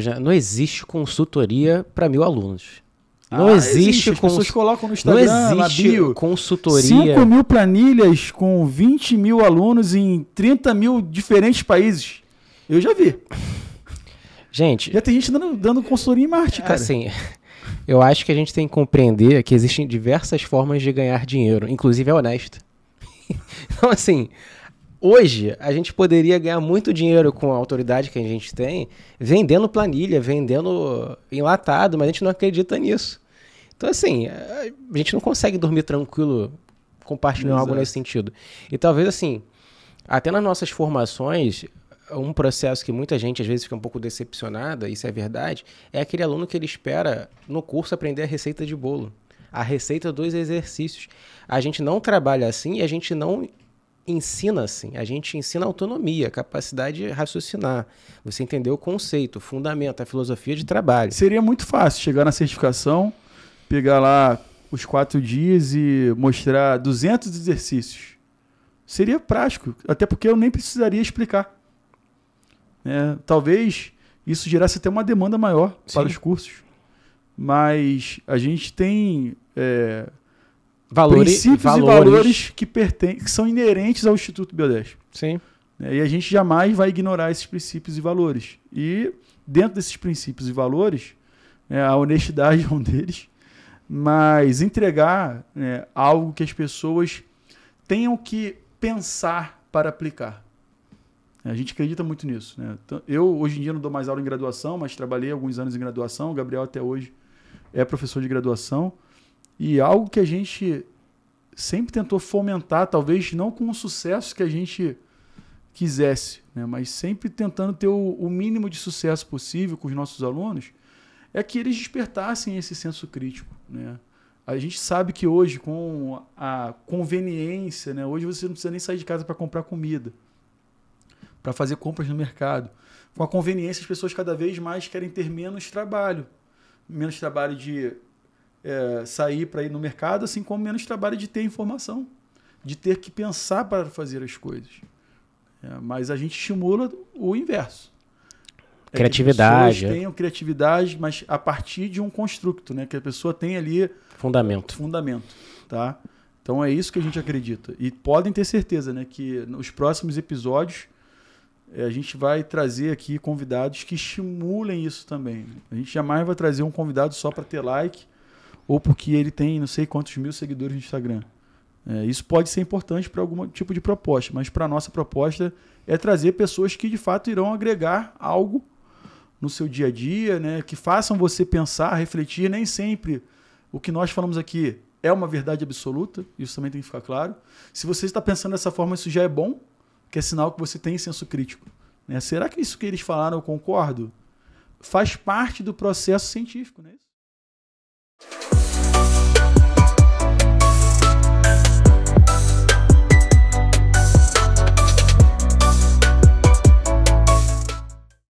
Tipo, não existe consultoria para mil alunos. Não ah, existe, existe cons... pessoas colocam no Instagram, não existe bio, consultoria. 5 mil planilhas com 20 mil alunos em 30 mil diferentes países. Eu já vi. Gente. Já tem gente dando, dando consultoria em Marte, cara. Assim, eu acho que a gente tem que compreender que existem diversas formas de ganhar dinheiro, inclusive é honesto. Então, assim, hoje a gente poderia ganhar muito dinheiro com a autoridade que a gente tem, vendendo planilha, vendendo enlatado, mas a gente não acredita nisso. Então, assim, a gente não consegue dormir tranquilo compartilhando Exato. algo nesse sentido. E talvez, assim, até nas nossas formações, um processo que muita gente às vezes fica um pouco decepcionada, isso é verdade, é aquele aluno que ele espera no curso aprender a receita de bolo, a receita dos exercícios. A gente não trabalha assim e a gente não ensina assim. A gente ensina autonomia, capacidade de raciocinar. Você entender o conceito, o fundamento, a filosofia de trabalho. Seria muito fácil chegar na certificação, pegar lá os quatro dias e mostrar 200 exercícios. Seria prático, até porque eu nem precisaria explicar. É, talvez isso gerasse até uma demanda maior Sim. para os cursos. Mas a gente tem. É, princípios valores. e valores que, pertencem que são inerentes ao Instituto Biodesp. Sim. Né, e a gente jamais vai ignorar esses princípios e valores. E dentro desses princípios e valores, né, a honestidade é um deles, mas entregar né, algo que as pessoas tenham que pensar para aplicar. A gente acredita muito nisso. Né? Eu, hoje em dia, não dou mais aula em graduação, mas trabalhei alguns anos em graduação. O Gabriel, até hoje, é professor de graduação. E algo que a gente sempre tentou fomentar, talvez não com o sucesso que a gente quisesse, né? mas sempre tentando ter o, o mínimo de sucesso possível com os nossos alunos, é que eles despertassem esse senso crítico. Né? A gente sabe que hoje, com a conveniência, né? hoje você não precisa nem sair de casa para comprar comida, para fazer compras no mercado. Com a conveniência, as pessoas cada vez mais querem ter menos trabalho. Menos trabalho de é, sair para ir no mercado, assim como menos trabalho de ter informação, de ter que pensar para fazer as coisas. É, mas a gente estimula o inverso. É criatividade. Que é. tenham criatividade, mas a partir de um construto, né? Que a pessoa tem ali fundamento. Fundamento, tá? Então é isso que a gente acredita. E podem ter certeza, né, que nos próximos episódios é, a gente vai trazer aqui convidados que estimulem isso também. A gente jamais vai trazer um convidado só para ter like ou porque ele tem não sei quantos mil seguidores no Instagram. É, isso pode ser importante para algum tipo de proposta, mas para a nossa proposta é trazer pessoas que de fato irão agregar algo no seu dia a dia, né, que façam você pensar, refletir. Nem sempre o que nós falamos aqui é uma verdade absoluta, isso também tem que ficar claro. Se você está pensando dessa forma, isso já é bom, que é sinal que você tem senso crítico. Né? Será que isso que eles falaram eu concordo? Faz parte do processo científico, não é isso?